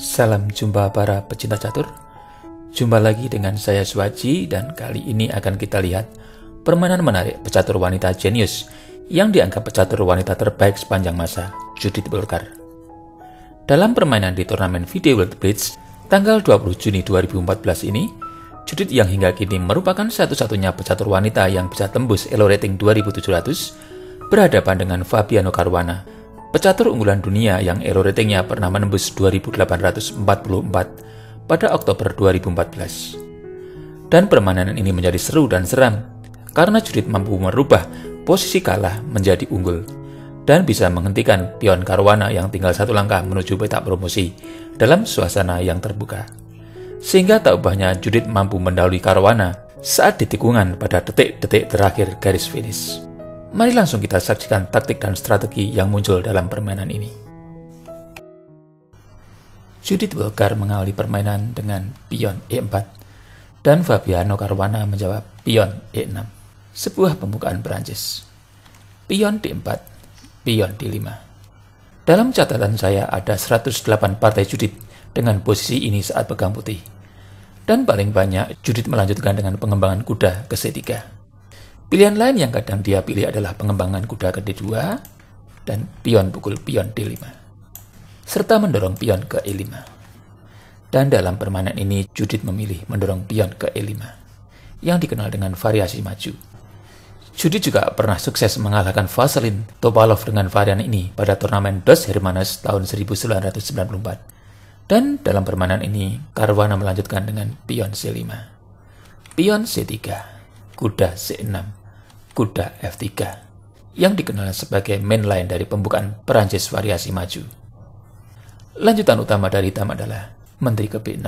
Salam jumpa para pecinta catur. Jumpa lagi dengan saya Suwaji dan kali ini akan kita lihat permainan menarik pecatur wanita jenius yang dianggap pecatur wanita terbaik sepanjang masa, Judith Bulgar Dalam permainan di turnamen video World Blitz tanggal 20 Juni 2014 ini, Judith yang hingga kini merupakan satu-satunya pecatur wanita yang bisa tembus elo rating 2700 berhadapan dengan Fabiano Caruana Pecatur unggulan dunia yang error ratingnya pernah menembus 2844 pada Oktober 2014. Dan permainan ini menjadi seru dan seram karena Judith mampu merubah posisi kalah menjadi unggul dan bisa menghentikan pion Karwana yang tinggal satu langkah menuju petak promosi dalam suasana yang terbuka. Sehingga tak ubahnya Judith mampu mendahului Karwana saat ditikungan pada detik-detik terakhir garis finish. Mari langsung kita saksikan taktik dan strategi yang muncul dalam permainan ini. Judith Wilgar mengawali permainan dengan pion E4 dan Fabiano Caruana menjawab pion E6, sebuah pembukaan Perancis. Pion D4, pion D5. Dalam catatan saya ada 108 partai Judith dengan posisi ini saat pegang putih. Dan paling banyak Judith melanjutkan dengan pengembangan kuda ke C3. Pilihan lain yang kadang dia pilih adalah pengembangan kuda ke D2 dan pion pukul pion D5, serta mendorong pion ke E5. Dan dalam permainan ini, Judith memilih mendorong pion ke E5, yang dikenal dengan variasi maju. Judith juga pernah sukses mengalahkan Vaselin Topalov dengan varian ini pada turnamen Dos Hermanos tahun 1994. Dan dalam permainan ini, Karwana melanjutkan dengan pion C5, pion C3, kuda C6, kuda F3 yang dikenal sebagai mainline dari pembukaan Perancis variasi maju. Lanjutan utama dari hitam adalah Menteri ke B6,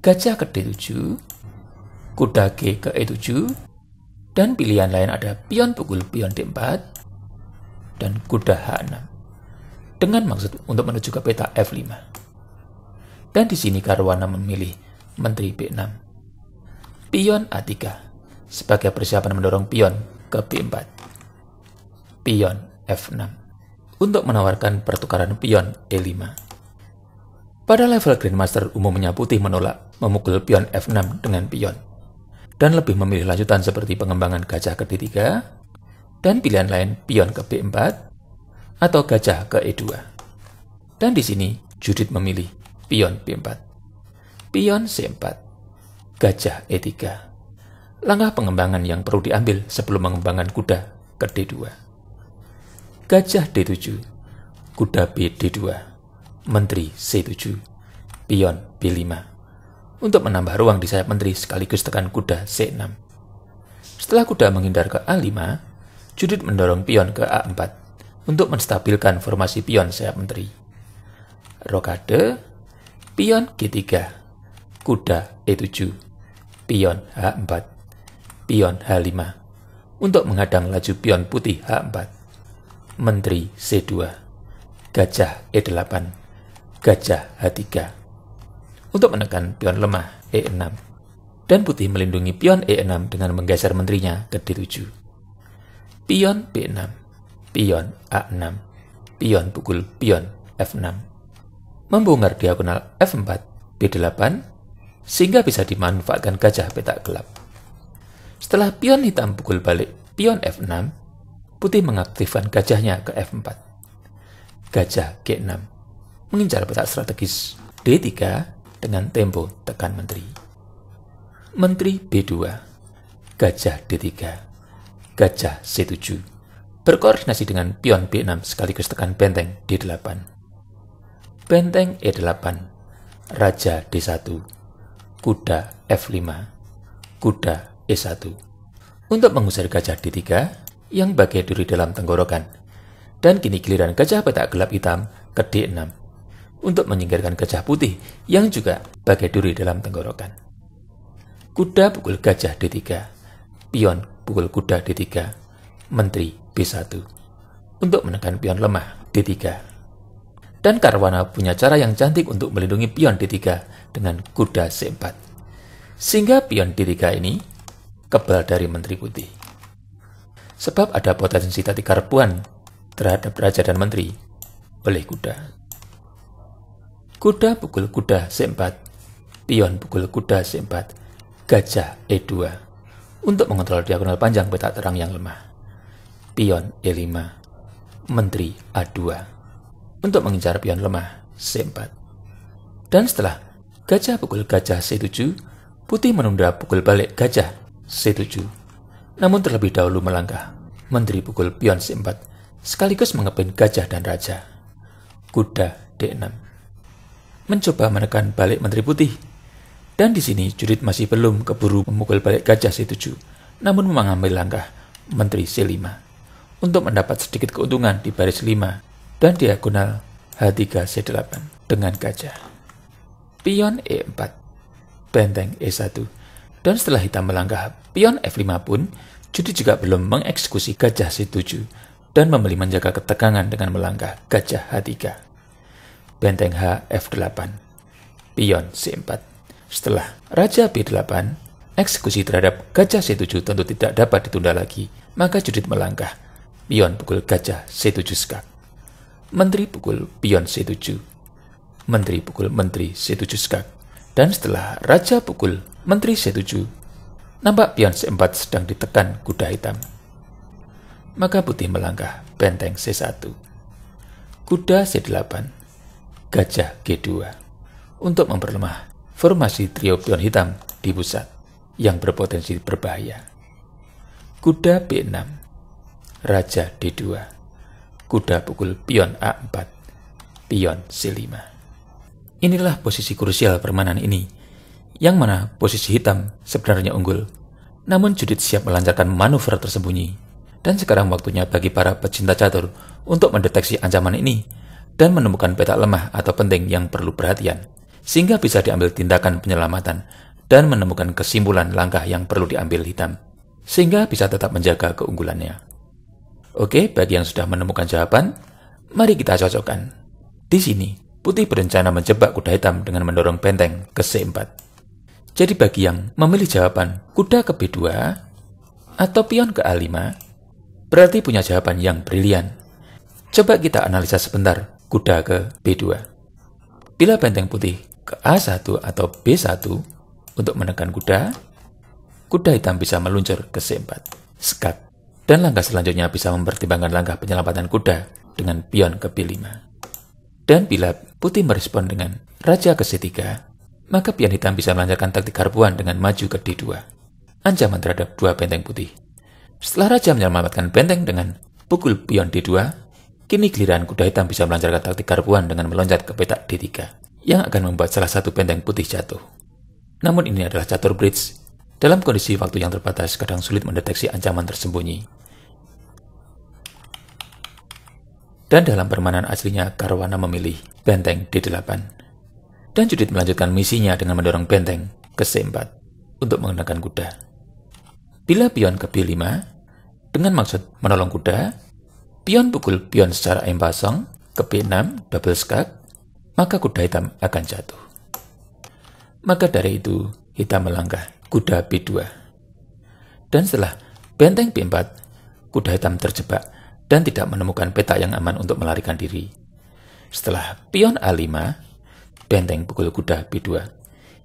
Gajah ke D7, Kuda G ke E7, dan pilihan lain ada pion pukul pion D4 dan kuda H6 dengan maksud untuk menuju ke peta F5. Dan di sini Karwana memilih menteri B6, pion A3, sebagai persiapan mendorong pion ke B4. Pion F6 untuk menawarkan pertukaran pion E5. Pada level Grandmaster umumnya putih menolak memukul pion F6 dengan pion dan lebih memilih lanjutan seperti pengembangan gajah ke D3 dan pilihan lain pion ke B4 atau gajah ke E2. Dan di sini Judith memilih pion B4, pion C4, gajah E3 Langkah pengembangan yang perlu diambil sebelum mengembangkan kuda ke D2. Gajah D7, kuda B D2, menteri C7, pion B5. Untuk menambah ruang di sayap menteri sekaligus tekan kuda C6. Setelah kuda menghindar ke A5, Judit mendorong pion ke A4 untuk menstabilkan formasi pion sayap menteri. Rokade, pion G3, kuda E7, pion H4 pion H5 untuk menghadang laju pion putih H4, menteri C2, gajah E8, gajah H3, untuk menekan pion lemah E6, dan putih melindungi pion E6 dengan menggeser menterinya ke D7. Pion B6, pion A6, pion pukul pion F6, membongkar diagonal F4, B8, sehingga bisa dimanfaatkan gajah petak gelap. Setelah pion hitam pukul balik pion F6, putih mengaktifkan gajahnya ke F4. Gajah G6 mengincar petak strategis D3 dengan tempo tekan menteri. Menteri B2, gajah D3, gajah C7, berkoordinasi dengan pion B6 sekaligus tekan benteng D8. Benteng E8, Raja D1, Kuda F5, Kuda E1. Untuk mengusir gajah D3 yang bagai duri dalam tenggorokan. Dan kini giliran gajah petak gelap hitam ke D6 untuk menyingkirkan gajah putih yang juga bagai duri dalam tenggorokan. Kuda pukul gajah D3, pion pukul kuda D3, menteri B1 untuk menekan pion lemah D3. Dan Karwana punya cara yang cantik untuk melindungi pion D3 dengan kuda C4. Sehingga pion D3 ini kebal dari Menteri Putih. Sebab ada potensi tadi karbuan terhadap raja dan menteri oleh kuda. Kuda pukul kuda sempat, pion pukul kuda sempat, gajah E2 untuk mengontrol diagonal panjang peta terang yang lemah. Pion E5, menteri A2 untuk mengincar pion lemah C4. Dan setelah gajah pukul gajah C7, putih menunda pukul balik gajah C7. Namun terlebih dahulu melangkah, menteri pukul pion C4, sekaligus mengepin gajah dan raja. Kuda D6. Mencoba menekan balik menteri putih. Dan di sini jurid masih belum keburu memukul balik gajah C7, namun mengambil langkah menteri C5 untuk mendapat sedikit keuntungan di baris 5 dan diagonal H3 C8 dengan gajah. Pion E4, benteng E1, dan setelah hitam melangkah pion F5 pun, judi juga belum mengeksekusi gajah C7 dan membeli menjaga ketegangan dengan melangkah gajah H3. Benteng H F8. Pion C4. Setelah Raja B8, eksekusi terhadap gajah C7 tentu tidak dapat ditunda lagi, maka judit melangkah. Pion pukul gajah C7 skak. Menteri pukul pion C7. Menteri pukul menteri C7 skak. Dan setelah Raja pukul Menteri C7, nampak pion C4 sedang ditekan kuda hitam. Maka putih melangkah benteng C1. Kuda C8, gajah G2. Untuk memperlemah formasi trio pion hitam di pusat yang berpotensi berbahaya. Kuda B6, Raja D2, kuda pukul pion A4, pion C5. Inilah posisi krusial permainan ini, yang mana posisi hitam sebenarnya unggul. Namun Judith siap melancarkan manuver tersembunyi. Dan sekarang waktunya bagi para pecinta catur untuk mendeteksi ancaman ini dan menemukan petak lemah atau penting yang perlu perhatian, sehingga bisa diambil tindakan penyelamatan dan menemukan kesimpulan langkah yang perlu diambil hitam, sehingga bisa tetap menjaga keunggulannya. Oke, bagi yang sudah menemukan jawaban, mari kita cocokkan. Di sini, Putih berencana menjebak kuda hitam dengan mendorong benteng ke C4. Jadi bagi yang memilih jawaban kuda ke B2 atau pion ke A5, berarti punya jawaban yang brilian. Coba kita analisa sebentar kuda ke B2. Bila benteng putih ke A1 atau B1 untuk menekan kuda, kuda hitam bisa meluncur ke C4, skak, dan langkah selanjutnya bisa mempertimbangkan langkah penyelamatan kuda dengan pion ke B5. Dan bila Putih merespon dengan Raja ke C3, maka pion hitam bisa melancarkan taktik karbuan dengan maju ke D2. Ancaman terhadap dua benteng putih. Setelah Raja menyelamatkan benteng dengan pukul pion D2, kini giliran kuda hitam bisa melancarkan taktik karbuan dengan meloncat ke petak D3, yang akan membuat salah satu benteng putih jatuh. Namun ini adalah catur bridge. Dalam kondisi waktu yang terbatas, kadang sulit mendeteksi ancaman tersembunyi dan dalam permainan aslinya Karwana memilih benteng D8. Dan Judith melanjutkan misinya dengan mendorong benteng ke C4 untuk menggunakan kuda. Bila pion ke B5, dengan maksud menolong kuda, pion pukul pion secara M pasang ke B6 double skak, maka kuda hitam akan jatuh. Maka dari itu, hitam melangkah kuda B2. Dan setelah benteng B4, kuda hitam terjebak dan tidak menemukan peta yang aman untuk melarikan diri. Setelah pion A5, benteng pukul kuda B2,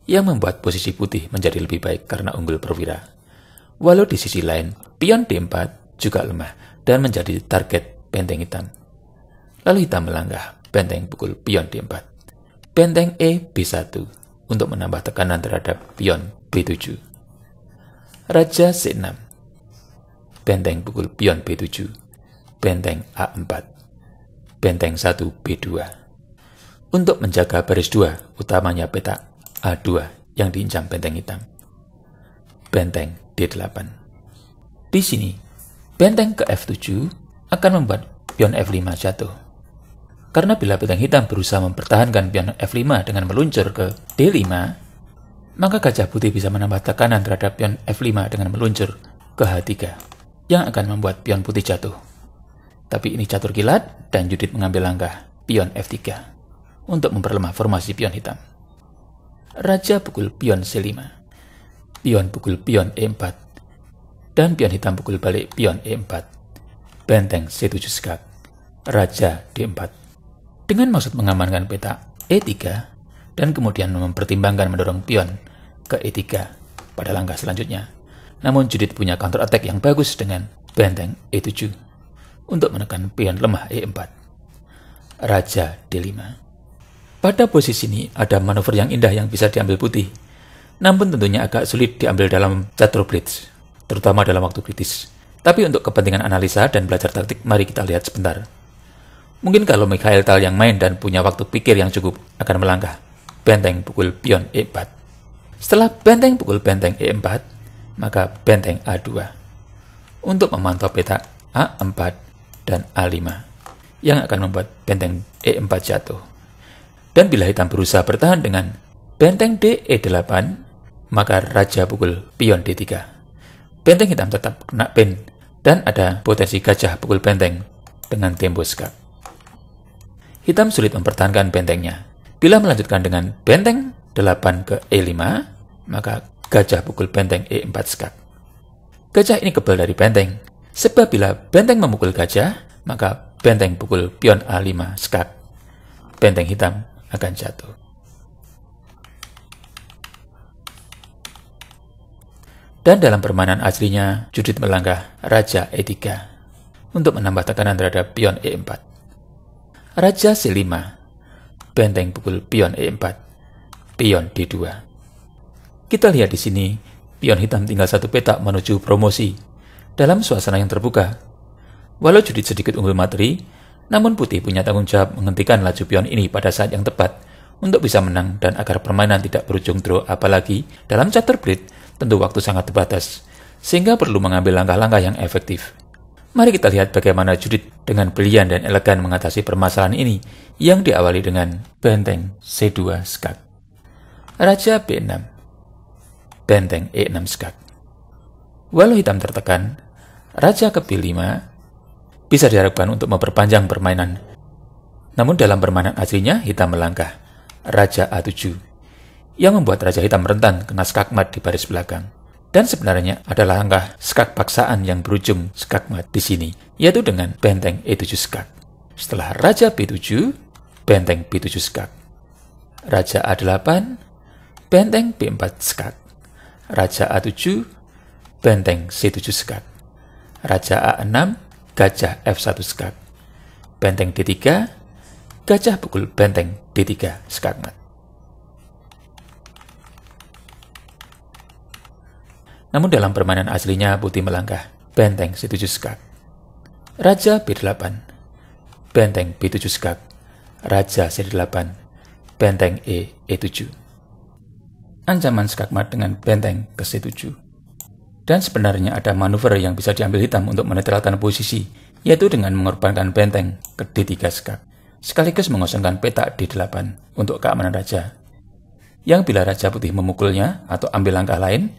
yang membuat posisi putih menjadi lebih baik karena unggul perwira. Walau di sisi lain, pion D4 juga lemah dan menjadi target benteng hitam. Lalu hitam melangkah, benteng pukul pion D4. Benteng E B1 untuk menambah tekanan terhadap pion B7. Raja C6 Benteng pukul pion B7 benteng A4, benteng 1 B2. Untuk menjaga baris 2, utamanya petak A2 yang diinjam benteng hitam. Benteng D8. Di sini, benteng ke F7 akan membuat pion F5 jatuh. Karena bila benteng hitam berusaha mempertahankan pion F5 dengan meluncur ke D5, maka gajah putih bisa menambah tekanan terhadap pion F5 dengan meluncur ke H3, yang akan membuat pion putih jatuh. Tapi ini catur kilat dan Judit mengambil langkah pion F3 untuk memperlemah formasi pion hitam. Raja pukul pion C5, pion pukul pion E4, dan pion hitam pukul balik pion E4, benteng C7 skak, Raja D4. Dengan maksud mengamankan peta E3 dan kemudian mempertimbangkan mendorong pion ke E3 pada langkah selanjutnya. Namun Judit punya counter attack yang bagus dengan benteng E7 untuk menekan pion lemah E4. Raja D5 Pada posisi ini ada manuver yang indah yang bisa diambil putih, namun tentunya agak sulit diambil dalam catur blitz, terutama dalam waktu kritis. Tapi untuk kepentingan analisa dan belajar taktik, mari kita lihat sebentar. Mungkin kalau Mikhail Tal yang main dan punya waktu pikir yang cukup akan melangkah. Benteng pukul pion E4. Setelah benteng pukul benteng E4, maka benteng A2. Untuk memantau peta A4 dan A5 yang akan membuat benteng E4 jatuh. Dan bila hitam berusaha bertahan dengan benteng D E8, maka raja pukul pion D3. Benteng hitam tetap kena pin dan ada potensi gajah pukul benteng dengan tempo skak. Hitam sulit mempertahankan bentengnya. Bila melanjutkan dengan benteng 8 ke E5, maka gajah pukul benteng E4 skak. Gajah ini kebal dari benteng, Sebab bila benteng memukul gajah, maka benteng pukul pion A5 skak. Benteng hitam akan jatuh. Dan dalam permainan aslinya, Judith melangkah Raja E3 untuk menambah tekanan terhadap pion E4. Raja C5, benteng pukul pion E4, pion D2. Kita lihat di sini, pion hitam tinggal satu petak menuju promosi dalam suasana yang terbuka. Walau Judit sedikit unggul materi, namun Putih punya tanggung jawab menghentikan laju pion ini pada saat yang tepat untuk bisa menang dan agar permainan tidak berujung draw apalagi dalam chatterblade tentu waktu sangat terbatas, sehingga perlu mengambil langkah-langkah yang efektif. Mari kita lihat bagaimana Judith dengan brilian dan elegan mengatasi permasalahan ini yang diawali dengan benteng C2 skak. Raja B6 Benteng E6 skak Walau hitam tertekan, Raja ke-5 bisa diharapkan untuk memperpanjang permainan. Namun dalam permainan aslinya, hitam melangkah. Raja A7 yang membuat Raja Hitam rentan kena skakmat di baris belakang. Dan sebenarnya adalah langkah skak paksaan yang berujung skakmat di sini, yaitu dengan benteng E7 skak. Setelah Raja B7, benteng B7 skak. Raja A8, benteng B4 skak. Raja A7, benteng C7 skak. Raja A6, Gajah F1 skak. Benteng D3, Gajah pukul benteng D3 skakmat. Namun dalam permainan aslinya putih melangkah, benteng C7 skak. Raja B8, benteng B7 skak. Raja C8, benteng E E7. Ancaman skakmat dengan benteng ke C7 dan sebenarnya ada manuver yang bisa diambil hitam untuk menetralkan posisi, yaitu dengan mengorbankan benteng ke D3 skak, sekaligus mengosongkan petak D8 untuk keamanan raja. Yang bila raja putih memukulnya atau ambil langkah lain,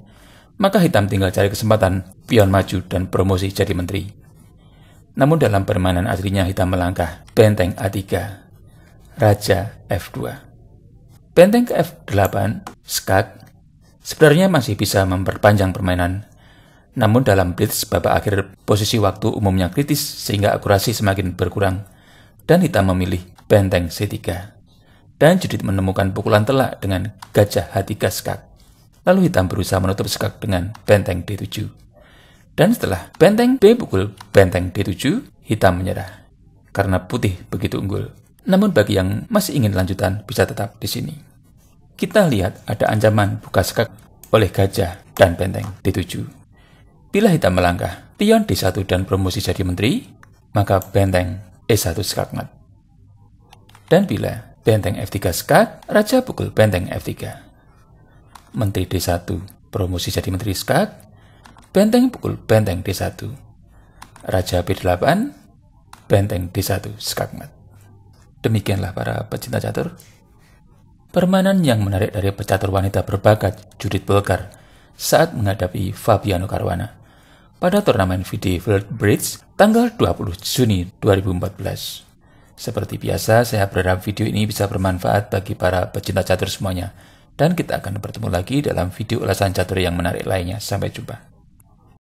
maka hitam tinggal cari kesempatan pion maju dan promosi jadi menteri. Namun dalam permainan aslinya hitam melangkah benteng A3, raja F2. Benteng ke F8, skak, sebenarnya masih bisa memperpanjang permainan namun dalam blitz babak akhir posisi waktu umumnya kritis sehingga akurasi semakin berkurang dan hitam memilih benteng C3. Dan Judit menemukan pukulan telak dengan gajah H3 skak. Lalu hitam berusaha menutup skak dengan benteng D7. Dan setelah benteng B pukul benteng D7, hitam menyerah. Karena putih begitu unggul. Namun bagi yang masih ingin lanjutan bisa tetap di sini. Kita lihat ada ancaman buka skak oleh gajah dan benteng D7. Bila hitam melangkah, pion D1 dan promosi jadi menteri, maka benteng E1 skakmat. Dan bila benteng F3 skak, raja pukul benteng F3. Menteri D1 promosi jadi menteri skak, benteng pukul benteng D1. Raja B8, benteng D1 skakmat. Demikianlah para pecinta catur. Permainan yang menarik dari pecatur wanita berbakat Judith Bulgar saat menghadapi Fabiano Caruana pada turnamen VD World Bridge tanggal 20 Juni 2014. Seperti biasa, saya berharap video ini bisa bermanfaat bagi para pecinta catur semuanya. Dan kita akan bertemu lagi dalam video ulasan catur yang menarik lainnya. Sampai jumpa.